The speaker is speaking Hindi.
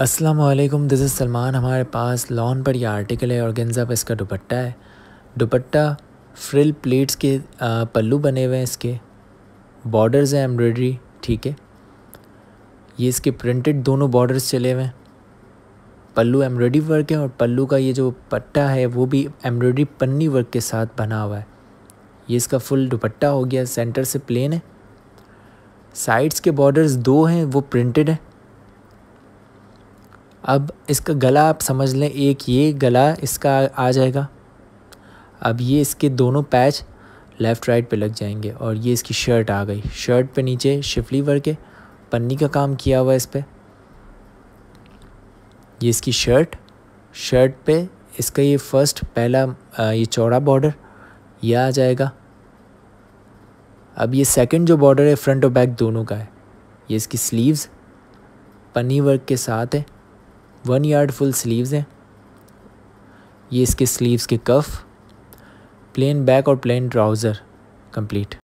असलम दिस इज़ सलमान हमारे पास लॉन पर यह आर्टिकल है और गेंजा पर इसका दुपट्टा है दुपट्टा फ्रिल प्लेट्स के पल्लू बने हुए हैं इसके बॉर्डर्स हैं एम्ब्रॉयडरी ठीक है ये इसके प्रिंटेड दोनों बॉर्डर्स चले हुए हैं पल्लू एम्ब्रॉयडरी वर्क है और पल्लू का ये जो पट्टा है वो भी एम्ब्रॉयडरी पन्नी वर्क के साथ बना हुआ है ये इसका फुल दुपट्टा हो गया सेंटर से प्लेन है साइड्स के बॉर्डर्स दो हैं वो प्रिंटेड है अब इसका गला आप समझ लें एक ये गला इसका आ जाएगा अब ये इसके दोनों पैच लेफ़्ट राइट पे लग जाएंगे और ये इसकी शर्ट आ गई शर्ट पे नीचे शिफली वर्क है पन्नी का काम किया हुआ है इस पर ये इसकी शर्ट शर्ट पे इसका ये फर्स्ट पहला ये चौड़ा बॉर्डर ये आ जाएगा अब ये सेकंड जो बॉर्डर है फ्रंट और बैक दोनों का है ये इसकी स्लीव्स पन्नी वर्क के साथ है वन यार्ड फुल स्लीव्स हैं ये इसके स्लीव्स के कफ प्लेन बैक और प्लेन ट्राउज़र कंप्लीट